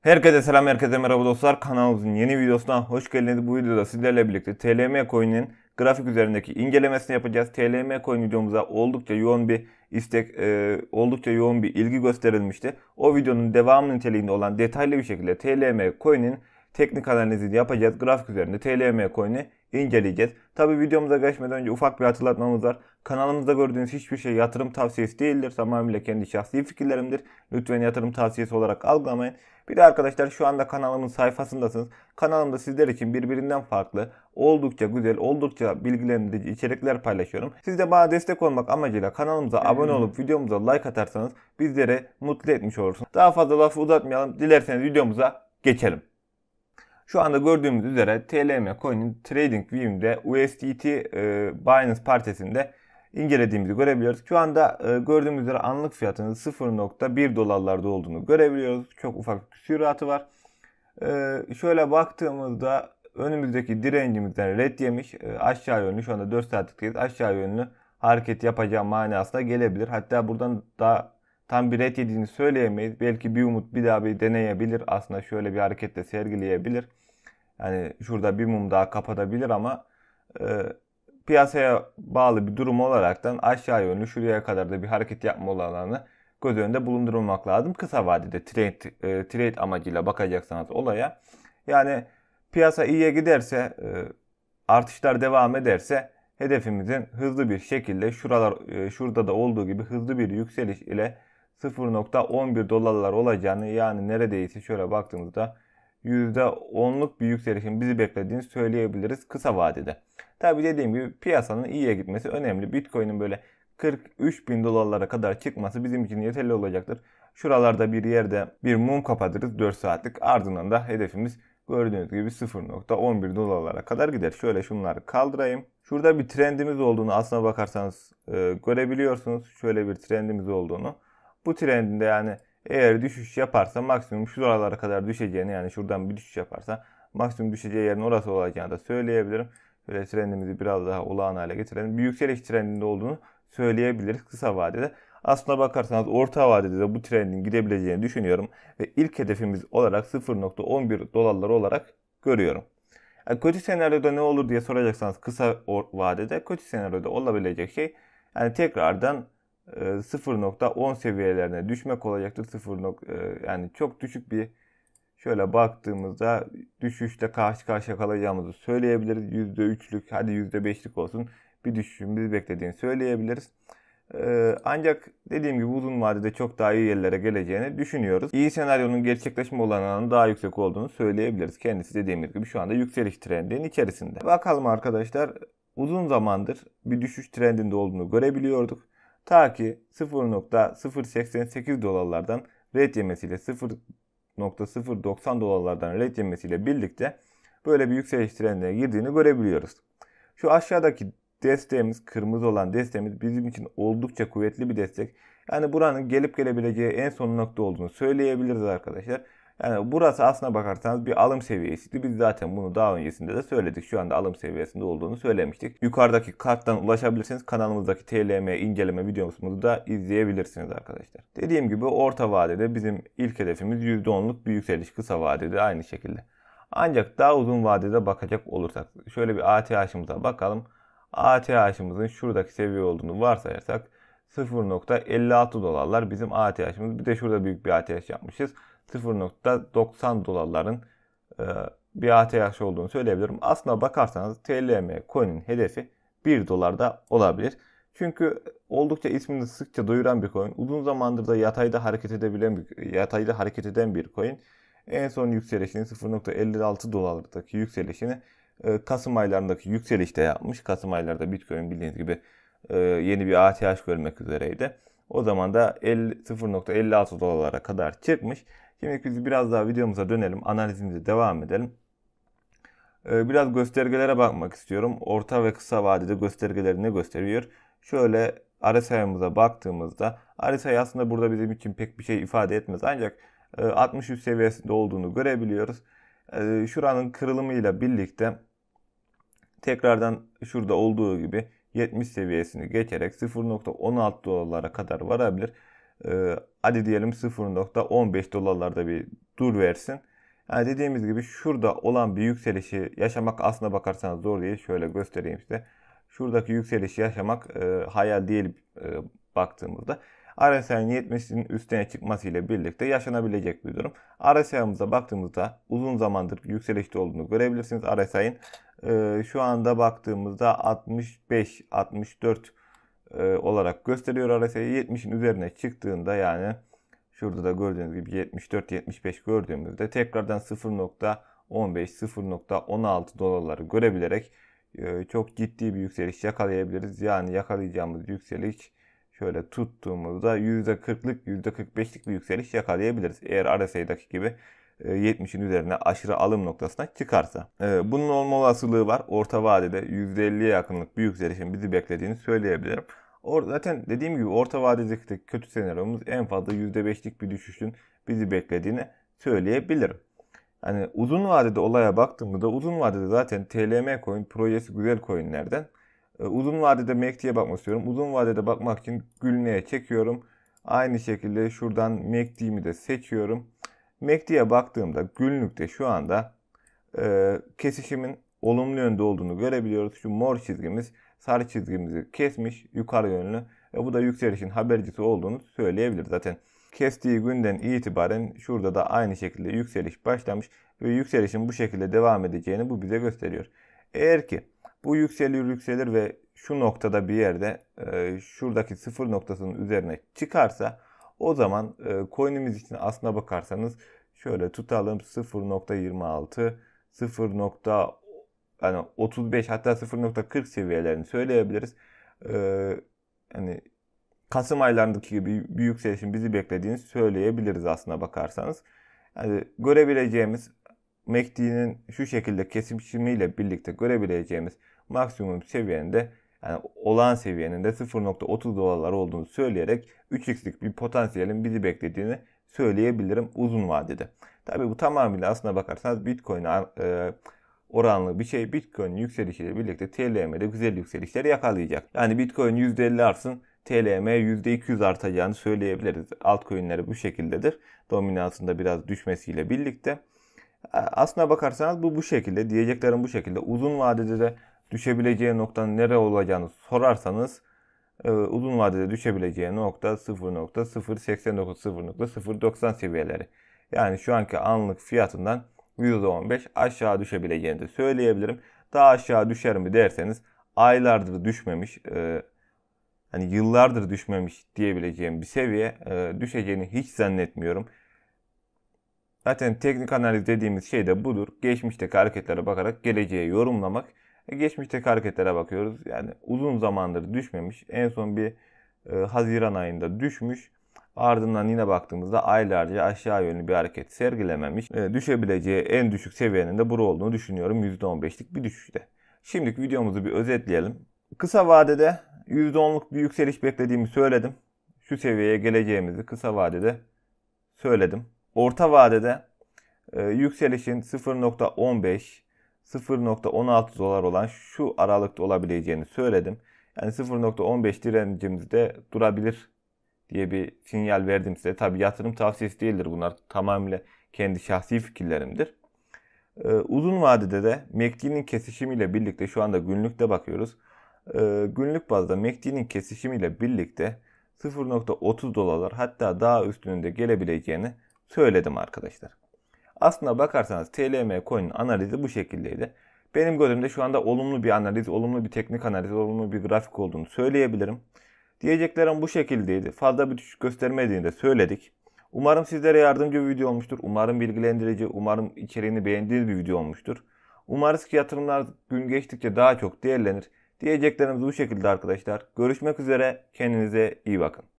Herkese selam, herkese merhaba dostlar. Kanalımızın yeni videosuna hoş geldiniz. Bu videoda sizlerle birlikte TLM Coin'in grafik üzerindeki incelemesini yapacağız. TLM Coin videomuza oldukça yoğun bir istek, e, oldukça yoğun bir ilgi gösterilmişti. O videonun devamı niteliğinde olan detaylı bir şekilde TLM Coin'in teknik analizini yapacağız. Grafik üzerinde TLM Coin'i inceleyeceğiz. Tabi videomuza geçmeden önce ufak bir hatırlatmamız var. Kanalımızda gördüğünüz hiçbir şey yatırım tavsiyesi değildir. Tamamıyla kendi şahsi fikirlerimdir. Lütfen yatırım tavsiyesi olarak algılamayın. Bir de arkadaşlar şu anda kanalımın sayfasındasınız. Kanalımda sizler için birbirinden farklı, oldukça güzel, oldukça bilgilendirici içerikler paylaşıyorum. Siz de bana destek olmak amacıyla kanalımıza abone olup videomuza like atarsanız bizleri mutlu etmiş olursunuz. Daha fazla lafı uzatmayalım. Dilerseniz videomuza geçelim. Şu anda gördüğümüz üzere TLM coin'in TradingView'de USDT e, Binance partisinde incelediğimizi görebiliyoruz. Şu anda e, gördüğümüz üzere anlık fiyatının 0.1 dolarlarda olduğunu görebiliyoruz. Çok ufak bir süratı var. E, şöyle baktığımızda önümüzdeki direncimizden red yemiş. E, aşağı yönlü şu anda 4 saatlikteyiz. Aşağı yönlü hareket yapacağı manasına gelebilir. Hatta buradan daha tam bir ret yediğini söyleyemeyiz. Belki bir umut bir daha bir deneyebilir. Aslında şöyle bir hareket de sergileyebilir. Yani şurada bir mum daha kapatabilir ama e, piyasaya bağlı bir durum olaraktan aşağı yönlü şuraya kadar da bir hareket yapma olanlarını göz önünde bulundurmak lazım. Kısa vadede trade, e, trade amacıyla bakacaksanız olaya. Yani piyasa iyiye giderse e, artışlar devam ederse hedefimizin hızlı bir şekilde şuralar e, şurada da olduğu gibi hızlı bir yükseliş ile 0.11 dolarlar olacağını yani neredeyse şöyle baktığımızda %10'luk bir yükselişin bizi beklediğini söyleyebiliriz kısa vadede. Tabi dediğim gibi piyasanın iyiye gitmesi önemli. Bitcoin'in böyle 43 bin dolarlara kadar çıkması bizim için yeterli olacaktır. Şuralarda bir yerde bir mum kapatırız 4 saatlik ardından da hedefimiz gördüğünüz gibi 0.11 dolarlara kadar gider. Şöyle şunları kaldırayım. Şurada bir trendimiz olduğunu aslına bakarsanız e, görebiliyorsunuz. Şöyle bir trendimiz olduğunu. Bu trendinde yani eğer düşüş yaparsa maksimum şu dolarlara kadar düşeceğini yani şuradan bir düşüş yaparsa maksimum düşeceği yerin orası olacağını da söyleyebilirim. Böyle trendimizi biraz daha olağan hale getirelim. Bir yükseliş trendinde olduğunu söyleyebiliriz kısa vadede. Aslına bakarsanız orta vadede de bu trendin gidebileceğini düşünüyorum. Ve ilk hedefimiz olarak 0.11 dolarlar olarak görüyorum. Yani e, kötü senaryoda ne olur diye soracaksanız kısa vadede kötü senaryoda olabilecek şey yani tekrardan 0.10 e, seviyelerine düşmek olacaktır. 0. E, yani çok düşük bir şöyle baktığımızda düşüşte karşı karşıya kalacağımızı söyleyebiliriz. %3'lük hadi %5'lik olsun bir düşüşün bizi beklediğini söyleyebiliriz. E, ancak dediğim gibi uzun vadede çok daha iyi yerlere geleceğini düşünüyoruz. İyi senaryonun gerçekleşme olanağının daha yüksek olduğunu söyleyebiliriz. Kendisi dediğimiz gibi şu anda yükseliş trendinin içerisinde. Bakalım arkadaşlar uzun zamandır bir düşüş trendinde olduğunu görebiliyorduk. Ta ki 0.088 dolarlardan red yemesiyle 0.090 dolarlardan red yemesiyle birlikte böyle bir yükseliş trendine girdiğini görebiliyoruz. Şu aşağıdaki desteğimiz kırmızı olan desteğimiz bizim için oldukça kuvvetli bir destek. Yani buranın gelip gelebileceği en son nokta olduğunu söyleyebiliriz arkadaşlar. Yani burası aslına bakarsanız bir alım seviyesiydi. Biz zaten bunu daha öncesinde de söyledik. Şu anda alım seviyesinde olduğunu söylemiştik. Yukarıdaki karttan ulaşabilirsiniz. Kanalımızdaki TLM inceleme videomuzu da izleyebilirsiniz arkadaşlar. Dediğim gibi orta vadede bizim ilk hedefimiz %10'luk bir yükseliş kısa vadede aynı şekilde. Ancak daha uzun vadede bakacak olursak şöyle bir ATH'ımıza bakalım. ATH'ımızın şuradaki seviye olduğunu varsayarsak 0.56 dolarlar bizim ATH'ımız. Bir de şurada büyük bir ATH yapmışız. 0.90 dolarların e, bir ATH olduğunu söyleyebilirim. Aslına bakarsanız TLM coin'in hedefi 1 dolar da olabilir. Çünkü oldukça ismini sıkça duyuran bir coin. Uzun zamandır da yatayda hareket edebilen bir, yatayda hareket eden bir coin. En son yükselişini 0.56 dolardaki yükselişini e, Kasım aylarındaki yükselişte yapmış. Kasım aylarında Bitcoin bildiğiniz gibi e, yeni bir ATH görmek üzereydi. O zaman da 0.56 dolara kadar çıkmış. Şimdi biz biraz daha videomuza dönelim. Analizimize devam edelim. Ee, biraz göstergelere bakmak istiyorum. Orta ve kısa vadede göstergeleri ne gösteriyor? Şöyle RSI'mize baktığımızda RSI aslında burada bizim için pek bir şey ifade etmez. Ancak 60 e, seviyesinde olduğunu görebiliyoruz. E, şuranın kırılımıyla birlikte tekrardan şurada olduğu gibi 70 seviyesini geçerek 0.16 dolarlara kadar varabilir e, hadi diyelim 0.15 dolarlarda bir dur versin. Yani dediğimiz gibi şurada olan bir yükselişi yaşamak aslına bakarsanız zor değil. Şöyle göstereyim size. Şuradaki yükselişi yaşamak e, hayal değil e, baktığımızda. RSI'nin 70'in üstüne çıkmasıyla birlikte yaşanabilecek bir durum. RSI'mize baktığımızda uzun zamandır yükselişte olduğunu görebilirsiniz. RSI'nin e, şu anda baktığımızda 65-64 e, olarak gösteriyor RSI. 70'in üzerine çıktığında yani şurada da gördüğünüz gibi 74-75 gördüğümüzde tekrardan 0.15 0.16 dolarları görebilerek e, çok ciddi bir yükseliş yakalayabiliriz. Yani yakalayacağımız yükseliş şöyle tuttuğumuzda %40'lık %45'lik bir yükseliş yakalayabiliriz. Eğer RSI'daki gibi 70'in e, üzerine aşırı alım noktasına çıkarsa. E, bunun olma olasılığı var. Orta vadede %50'ye yakınlık bir yükselişin bizi beklediğini söyleyebilirim. Or zaten dediğim gibi orta vadedeki kötü senaryomuz en fazla %5'lik bir düşüşün bizi beklediğini söyleyebilirim. Yani uzun vadede olaya baktığımızda uzun vadede zaten TLM coin projesi güzel coinlerden. E, uzun vadede MACD'ye bakmak istiyorum. Uzun vadede bakmak için Gülne'ye çekiyorum. Aynı şekilde şuradan MACD'imi de seçiyorum. MACD'ye baktığımda günlükte şu anda e, kesişimin olumlu yönde olduğunu görebiliyoruz. Şu mor çizgimiz sarı çizgimizi kesmiş yukarı yönlü. ve bu da yükselişin habercisi olduğunu söyleyebilir. Zaten kestiği günden itibaren şurada da aynı şekilde yükseliş başlamış ve yükselişin bu şekilde devam edeceğini bu bize gösteriyor. Eğer ki bu yükselir yükselir ve şu noktada bir yerde e, şuradaki sıfır noktasının üzerine çıkarsa o zaman e, coin'imiz için aslına bakarsanız şöyle tutalım 0.26, 0.35 yani hatta 0.40 seviyelerini söyleyebiliriz. Ee, hani Kasım aylarındaki gibi bir yükselişin bizi beklediğini söyleyebiliriz aslına bakarsanız. Yani görebileceğimiz MACD'nin e şu şekilde kesişimiyle birlikte görebileceğimiz maksimum seviyende yani olağan seviyenin de 0.30 dolarlar olduğunu söyleyerek 3x'lik bir potansiyelin bizi beklediğini söyleyebilirim uzun vadede. Tabi bu tamamıyla aslına bakarsanız Bitcoin'e oranlı bir şey Bitcoin yükselişiyle birlikte TLM'de güzel yükselişleri yakalayacak. Yani Bitcoin %50 artsın TLM %200 artacağını söyleyebiliriz. Altcoin'leri bu şekildedir. Dominansında biraz düşmesiyle birlikte. Aslına bakarsanız bu bu şekilde. Diyeceklerim bu şekilde. Uzun vadede de düşebileceği noktanın nere olacağını sorarsanız e, uzun vadede düşebileceği nokta 0.089 0.090 seviyeleri. Yani şu anki anlık fiyatından %15 aşağı düşebileceğini de söyleyebilirim. Daha aşağı düşer mi derseniz aylardır düşmemiş, e, hani yıllardır düşmemiş diyebileceğim bir seviye e, düşeceğini hiç zannetmiyorum. Zaten teknik analiz dediğimiz şey de budur. Geçmişteki hareketlere bakarak geleceğe yorumlamak. Geçmişteki hareketlere bakıyoruz. Yani uzun zamandır düşmemiş. En son bir e, Haziran ayında düşmüş. Ardından yine baktığımızda aylarca aşağı yönlü bir hareket sergilememiş. E, düşebileceği en düşük seviyenin de buru olduğunu düşünüyorum. %15'lik bir düşüşte. Şimdiki videomuzu bir özetleyelim. Kısa vadede %10'luk bir yükseliş beklediğimi söyledim. Şu seviyeye geleceğimizi kısa vadede söyledim. Orta vadede e, yükselişin 0.15 0.16 dolar olan şu aralıkta olabileceğini söyledim. Yani 0.15 direncimizde durabilir diye bir sinyal verdim size. Tabi yatırım tavsiyesi değildir bunlar. Tamamıyla kendi şahsi fikirlerimdir. Ee, uzun vadede de MACD'nin e kesişimiyle birlikte şu anda günlükte bakıyoruz. Ee, günlük bazda MACD'nin e kesişimiyle birlikte 0.30 dolarlar hatta daha üstünün de gelebileceğini söyledim arkadaşlar. Aslında bakarsanız TLM coin'in analizi bu şekildeydi. Benim gözümde şu anda olumlu bir analiz, olumlu bir teknik analiz, olumlu bir grafik olduğunu söyleyebilirim. Diyeceklerim bu şekildeydi. Fazla bir düşük göstermediğini de söyledik. Umarım sizlere yardımcı bir video olmuştur. Umarım bilgilendirici, umarım içeriğini beğendiğiniz bir video olmuştur. Umarız ki yatırımlar gün geçtikçe daha çok değerlenir. Diyeceklerimiz bu şekilde arkadaşlar. Görüşmek üzere. Kendinize iyi bakın.